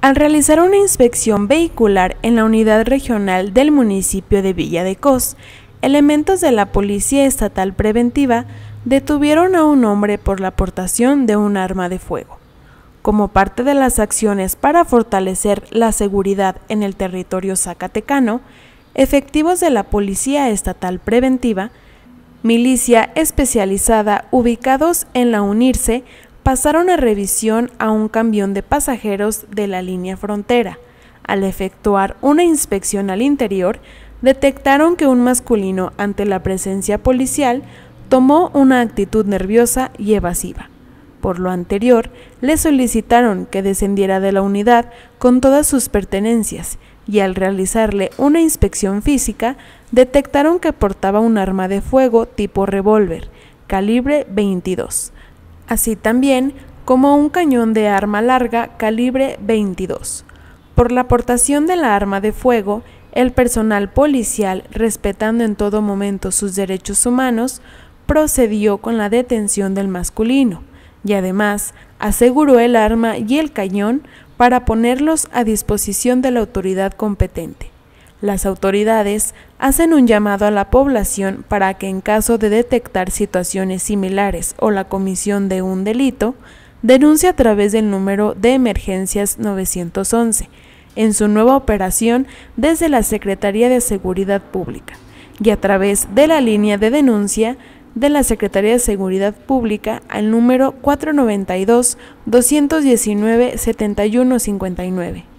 Al realizar una inspección vehicular en la unidad regional del municipio de Villa de Cos, elementos de la Policía Estatal Preventiva detuvieron a un hombre por la portación de un arma de fuego. Como parte de las acciones para fortalecer la seguridad en el territorio zacatecano, efectivos de la Policía Estatal Preventiva milicia especializada ubicados en la UNIRSE pasaron a revisión a un camión de pasajeros de la línea frontera. Al efectuar una inspección al interior, detectaron que un masculino ante la presencia policial tomó una actitud nerviosa y evasiva. Por lo anterior, le solicitaron que descendiera de la unidad con todas sus pertenencias y al realizarle una inspección física, detectaron que portaba un arma de fuego tipo revólver, calibre 22, así también como un cañón de arma larga calibre 22. Por la aportación de la arma de fuego, el personal policial, respetando en todo momento sus derechos humanos, procedió con la detención del masculino y además aseguró el arma y el cañón para ponerlos a disposición de la autoridad competente. Las autoridades hacen un llamado a la población para que en caso de detectar situaciones similares o la comisión de un delito, denuncie a través del número de emergencias 911 en su nueva operación desde la Secretaría de Seguridad Pública y a través de la línea de denuncia de la Secretaría de Seguridad Pública al número 492 219 7159.